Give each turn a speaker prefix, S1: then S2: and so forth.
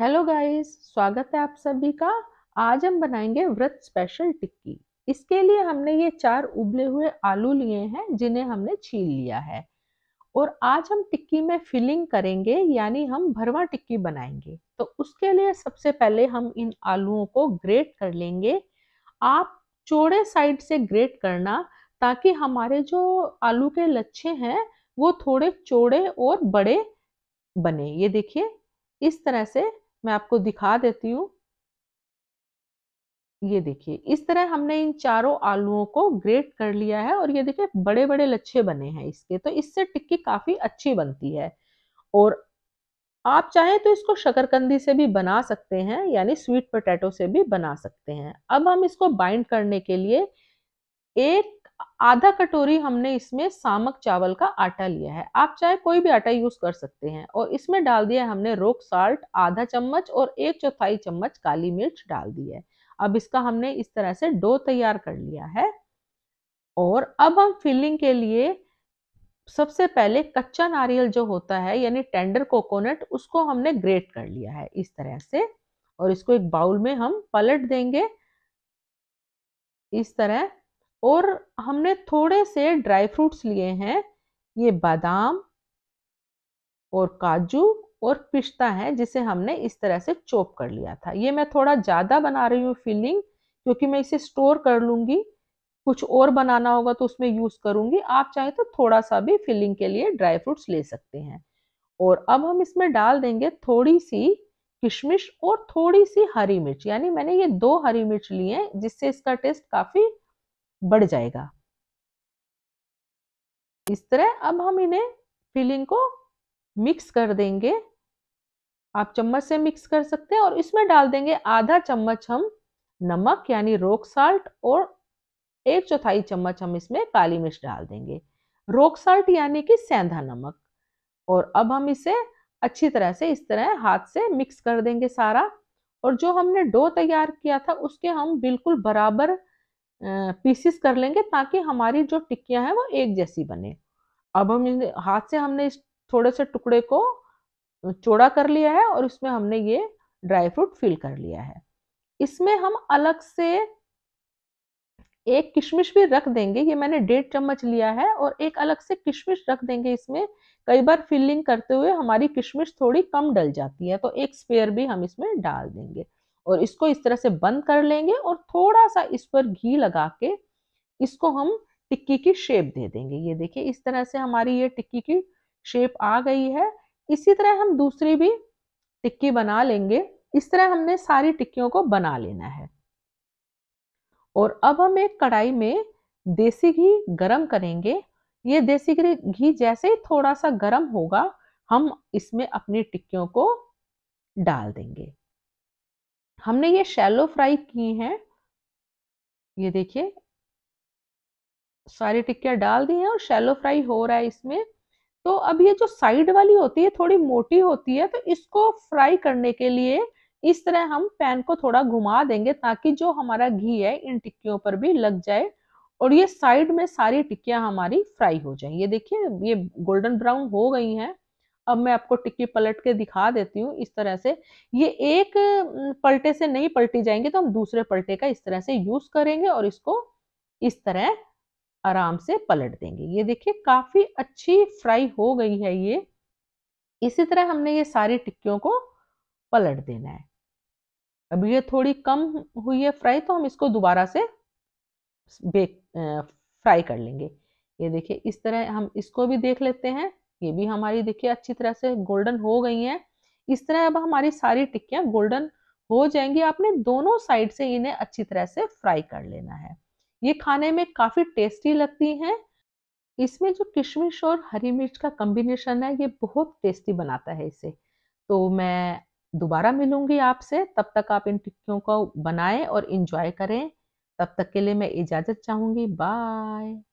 S1: hello guys स्वागत है आप सभी का आज हम बनाएंगे व्रत स्पेशल टिक्की इसके लिए हमने ये चार उबले हुए आलू लिए हैं जिन्हें हमने छील लिया है और आज हम टिक्की में फिलिंग करेंगे यानी हम भरवा टिक्की बनाएंगे तो उसके लिए सबसे पहले हम इन आलुओं को ग्रेट कर लेंगे आप चौड़े साइड से ग्रेट करना ताकि हमारे जो आलू के लच्छे हैं वो थोड़े चौड़े और बड़े बने ये देखिए इस तरह से मैं आपको दिखा देती हूँ ये देखिए इस तरह हमने इन चारों आलुओं को ग्रेट कर लिया है और ये देखिए बड़े बड़े लच्छे बने हैं इसके तो इससे टिक्की काफी अच्छी बनती है और आप चाहें तो इसको शकरकंदी से भी बना सकते हैं यानी स्वीट पोटैटो से भी बना सकते हैं अब हम इसको बाइंड करने के लिए एक आधा कटोरी हमने इसमें सामक चावल का आटा लिया है आप चाहे कोई भी आटा यूज कर सकते हैं और इसमें डाल दिया है हमने रोक साल्ट आधा चम्मच और एक चौथाई चम्मच काली मिर्च डाल दी है अब इसका हमने इस तरह से डो तैयार कर लिया है और अब हम फिलिंग के लिए सबसे पहले कच्चा नारियल जो होता है यानी टेंडर कोकोनट उसको हमने ग्रेट कर लिया है इस तरह से और इसको एक बाउल में हम पलट देंगे इस तरह और हमने थोड़े से ड्राई फ्रूट्स लिए हैं ये बादाम और काजू और पिस्ता है जिसे हमने इस तरह से चॉप कर लिया था ये मैं थोड़ा ज़्यादा बना रही हूँ फिलिंग क्योंकि मैं इसे स्टोर कर लूँगी कुछ और बनाना होगा तो उसमें यूज़ करूँगी आप चाहे तो थोड़ा सा भी फिलिंग के लिए ड्राई फ्रूट्स ले सकते हैं और अब हम इसमें डाल देंगे थोड़ी सी किशमिश और थोड़ी सी हरी मिर्च यानी मैंने ये दो हरी मिर्च ली हैं जिससे इसका टेस्ट काफ़ी बढ़ जाएगा इस तरह अब हम इन्हें फिलिंग को मिक्स कर देंगे आप चम्मच से मिक्स कर सकते हैं और इसमें डाल देंगे आधा चम्मच हम नमक यानी रोक साल्ट और एक चौथाई चम्मच हम इसमें काली मिर्च डाल देंगे रोक साल्ट यानी कि सेंधा नमक और अब हम इसे अच्छी तरह से इस तरह हाथ से मिक्स कर देंगे सारा और जो हमने डो तैयार किया था उसके हम बिल्कुल बराबर पीसीस कर लेंगे ताकि हमारी जो टिक्कियाँ हैं वो एक जैसी बने अब हम हाथ से हमने इस थोड़े से टुकड़े को चौड़ा कर लिया है और इसमें हमने ये ड्राई फ्रूट फिल कर लिया है इसमें हम अलग से एक किशमिश भी रख देंगे ये मैंने डेढ़ चम्मच लिया है और एक अलग से किशमिश रख देंगे इसमें कई बार फिलिंग करते हुए हमारी किशमिश थोड़ी कम डल जाती है तो एक स्पेयर भी हम इसमें डाल देंगे और इसको इस तरह से बंद कर लेंगे और थोड़ा सा इस पर घी लगा के इसको हम टिक्की की शेप दे देंगे ये देखिए इस तरह से हमारी ये टिक्की की शेप आ गई है इसी तरह हम दूसरी भी टिक्की बना लेंगे इस तरह हमने सारी टिक्कियों को बना लेना है और अब हम एक कढ़ाई में देसी घी गरम करेंगे ये देसी घी जैसे ही थोड़ा सा गरम होगा हम इसमें अपनी टिक्कियों को डाल देंगे हमने ये शैलो फ्राई किए हैं ये देखिए सारी टिक्कियां डाल दी हैं और शैलो फ्राई हो रहा है इसमें तो अब ये जो साइड वाली होती है थोड़ी मोटी होती है तो इसको फ्राई करने के लिए इस तरह हम पैन को थोड़ा घुमा देंगे ताकि जो हमारा घी है इन टिक्कियों पर भी लग जाए और ये साइड में सारी टिक्कियाँ हमारी फ्राई हो जाए ये देखिए ये गोल्डन ब्राउन हो गई हैं अब मैं आपको टिक्की पलट के दिखा देती हूँ इस तरह से ये एक पलटे से नहीं पलटी जाएंगे तो हम दूसरे पलटे का इस तरह से यूज करेंगे और इसको इस तरह आराम से पलट देंगे ये देखिए काफी अच्छी फ्राई हो गई है ये इसी तरह हमने ये सारी टिक्कियों को पलट देना है अब ये थोड़ी कम हुई है फ्राई तो हम इसको दोबारा से बेक फ्राई कर लेंगे ये देखिए इस तरह हम इसको भी देख लेते हैं ये भी हमारी देखिए अच्छी तरह से गोल्डन हो गई हैं इस तरह अब हमारी सारी टिक्कियां गोल्डन हो जाएंगी आपने दोनों साइड से इन्हें अच्छी तरह से फ्राई कर लेना है ये खाने में काफ़ी टेस्टी लगती हैं इसमें जो किशमिश और हरी मिर्च का कम्बिनेशन है ये बहुत टेस्टी बनाता है इसे तो मैं दोबारा मिलूंगी आपसे तब तक आप इन टिक्कियों को बनाएं और इंजॉय करें तब तक के लिए मैं इजाज़त चाहूंगी बाय